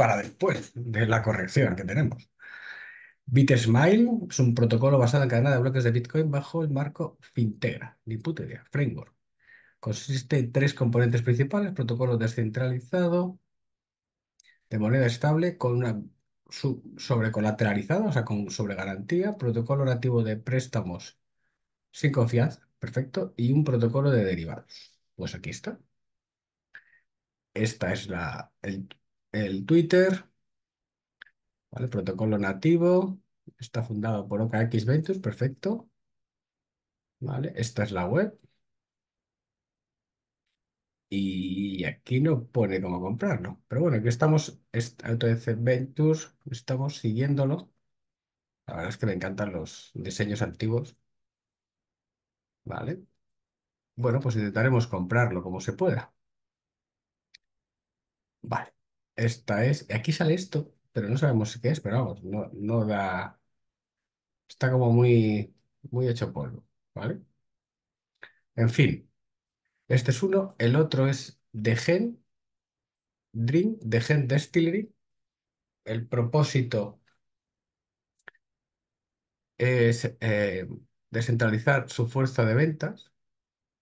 para después de la corrección que tenemos. BitSmile es un protocolo basado en cadena de bloques de Bitcoin bajo el marco Fintegra, ni puta idea, framework. Consiste en tres componentes principales, protocolo descentralizado de moneda estable con una sobrecolateralizada, o sea, con sobregarantía, protocolo nativo de préstamos sin confianza, perfecto, y un protocolo de derivados. Pues aquí está. Esta es la, el el Twitter, ¿vale? protocolo nativo, está fundado por OKX Ventures, perfecto. ¿Vale? Esta es la web. Y aquí no pone cómo comprarlo. Pero bueno, aquí estamos, AutoDC Ventures, estamos siguiéndolo. La verdad es que me encantan los diseños antiguos. ¿Vale? Bueno, pues intentaremos comprarlo como se pueda. Vale. Esta es, aquí sale esto, pero no sabemos qué es, pero vamos, no, no da, está como muy, muy hecho polvo, ¿vale? En fin, este es uno, el otro es de Gen Drink, de Gen Distillery. El propósito es eh, descentralizar su fuerza de ventas,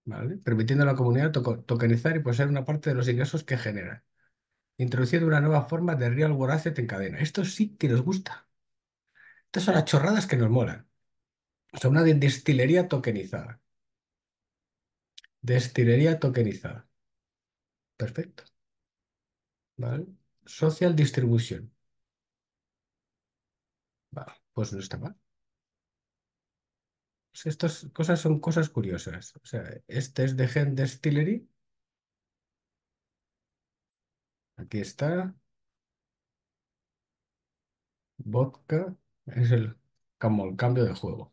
¿vale? Permitiendo a la comunidad tokenizar y poseer una parte de los ingresos que genera introduciendo una nueva forma de real world asset en cadena. Esto sí que nos gusta. Estas son las chorradas que nos molan. O sea, una de destilería tokenizada. Destilería tokenizada. Perfecto. ¿Vale? Social distribution. Vale, pues no está mal. Pues estas cosas son cosas curiosas. O sea, este es de Gen Destillery. Aquí está. Vodka es el, como el cambio de juego.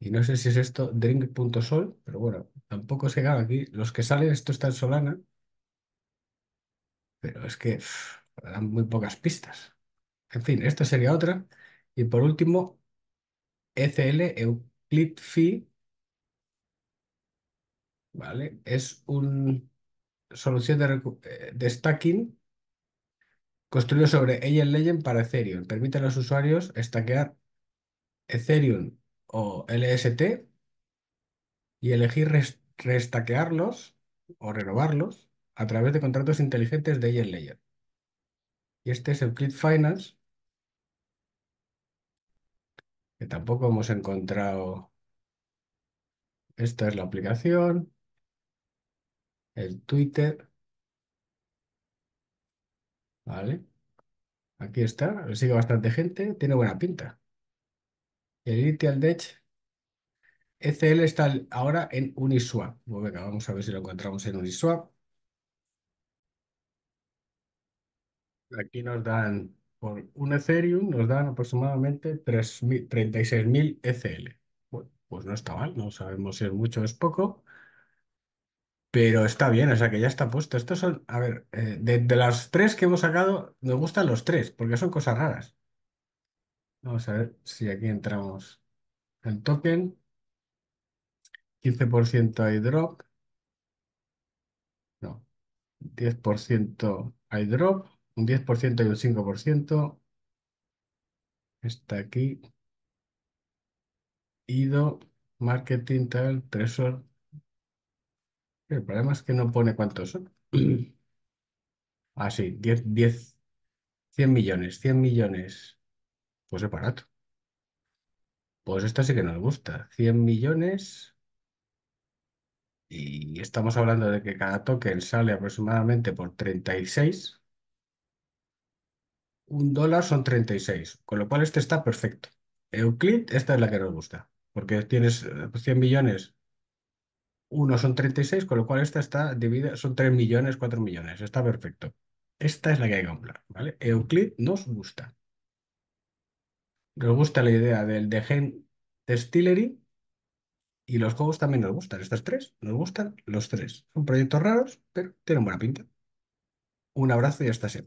Y no sé si es esto drink.sol, pero bueno, tampoco se gana aquí. Los que salen, esto está en Solana, pero es que dan muy pocas pistas. En fin, esta sería otra. Y por último, ECL, Euclid Phi, ¿vale? Es un solución eh, de, stacking construido sobre Eigenlayer Legend para Ethereum. Permite a los usuarios stackear Ethereum o LST y elegir restaquearlos o renovarlos a través de contratos inteligentes de Eigenlayer. Y este es el Click Finance, que tampoco hemos encontrado. Esta es la aplicación el Twitter. Vale, aquí está. sigue bastante gente. Tiene buena pinta. El al ECL está ahora en Uniswap. Pues vamos a ver si lo encontramos en Uniswap. Aquí nos dan, por un Ethereum, nos dan aproximadamente 36.000 ECL. pues no está mal, no sabemos si es mucho o es poco. Pero está bien, o sea que ya está puesto. Estos son, a ver, eh, de, las tres que hemos sacado, me gustan los tres, porque son cosas raras. Vamos a ver si aquí entramos el token. 15% hay drop. No. 10% hay drop. Un 10% y un 5%. Está aquí. IDO, marketing, tal, Tresor. El problema es que no pone cuántos son. Ah, sí, 10, 10, 100 millones, 100 millones. Pues es barato. Pues esta sí que nos gusta. 100 millones. Y estamos hablando de que cada token sale aproximadamente por 36. Un dólar son 36, con lo cual este está perfecto. Euclid, esta es la que nos gusta, porque tienes 100 eh, millones uno son 36, con lo cual esta está dividida, son 3 millones, 4 millones, está perfecto. Esta es la que hay que comprar, ¿vale? Euclid nos gusta. Nos gusta la idea del de Gen Distillery y los juegos también nos gustan. Estas tres, nos gustan los tres. Son proyectos raros, pero tienen buena pinta. Un abrazo y hasta siempre.